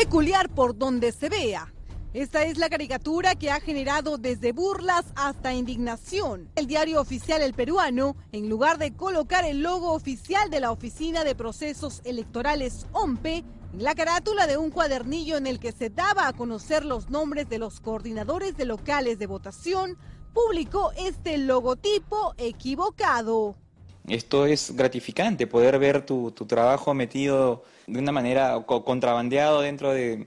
peculiar por donde se vea. Esta es la caricatura que ha generado desde burlas hasta indignación. El diario oficial El Peruano, en lugar de colocar el logo oficial de la Oficina de Procesos Electorales OMPE, en la carátula de un cuadernillo en el que se daba a conocer los nombres de los coordinadores de locales de votación, publicó este logotipo equivocado. Esto es gratificante, poder ver tu, trabajo metido de una manera contrabandeado dentro de,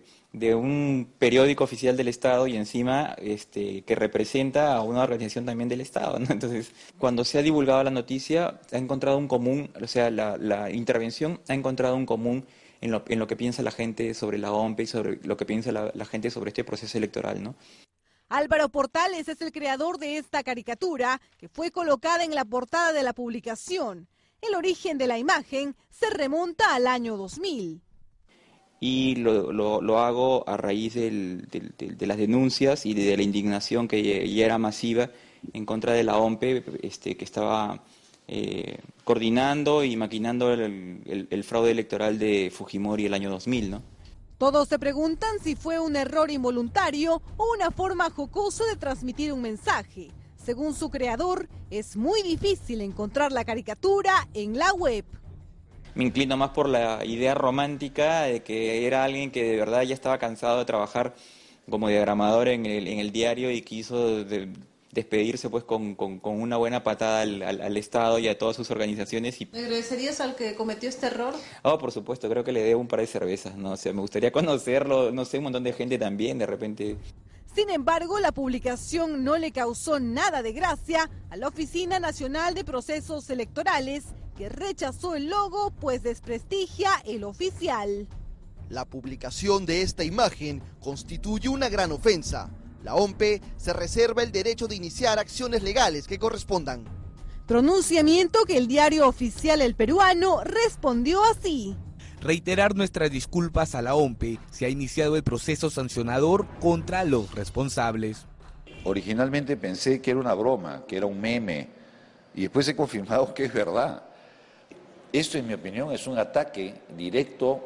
un periódico oficial del Estado y encima este, que representa a una organización también del Estado. Entonces, cuando se ha divulgado la noticia, ha encontrado un común, o sea, la, intervención ha encontrado un común en lo, en lo, que piensa la gente sobre la OMP y sobre lo que piensa la, la gente sobre este proceso electoral, ¿no? Álvaro Portales es el creador de esta caricatura, que fue colocada en la portada de la publicación. El origen de la imagen se remonta al año 2000. Y lo, hago a raíz de las denuncias y de, la indignación que ya era masiva en contra de la OMPE, este, que estaba eh, coordinando y maquinando el, el fraude electoral de Fujimori el año 2000, ¿no? Todos se preguntan si fue un error involuntario o una forma jocosa de transmitir un mensaje. Según su creador, es muy difícil encontrar la caricatura en la web. Me inclino más por la idea romántica de que era alguien que de verdad ya estaba cansado de trabajar como diagramador en el, diario y quiso de, despedirse pues con, una buena patada al, Estado y a todas sus organizaciones. Y... ¿Le agradecerías al que cometió este error? Oh, por supuesto, creo que le debo un par de cervezas, ¿no? sé. me gustaría conocerlo, no sé, un montón de gente también, de repente... Sin embargo, la publicación no le causó nada de gracia a la Oficina Nacional de Procesos Electorales, que rechazó el logo pues desprestigia el oficial. La publicación de esta imagen constituye una gran ofensa la OMPE se reserva el derecho de iniciar acciones legales que correspondan. Pronunciamiento que el diario oficial El Peruano respondió así. Reiterar nuestras disculpas a la OMPE se ha iniciado el proceso sancionador contra los responsables. Originalmente pensé que era una broma, que era un meme, y después he confirmado que es verdad. Esto, en mi opinión, es un ataque directo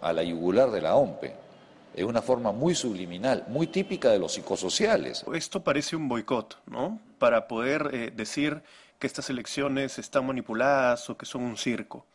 a la yugular de la OMPE. Es una forma muy subliminal, muy típica de los psicosociales. Esto parece un boicot, ¿no? Para poder eh, decir que estas elecciones están manipuladas o que son un circo.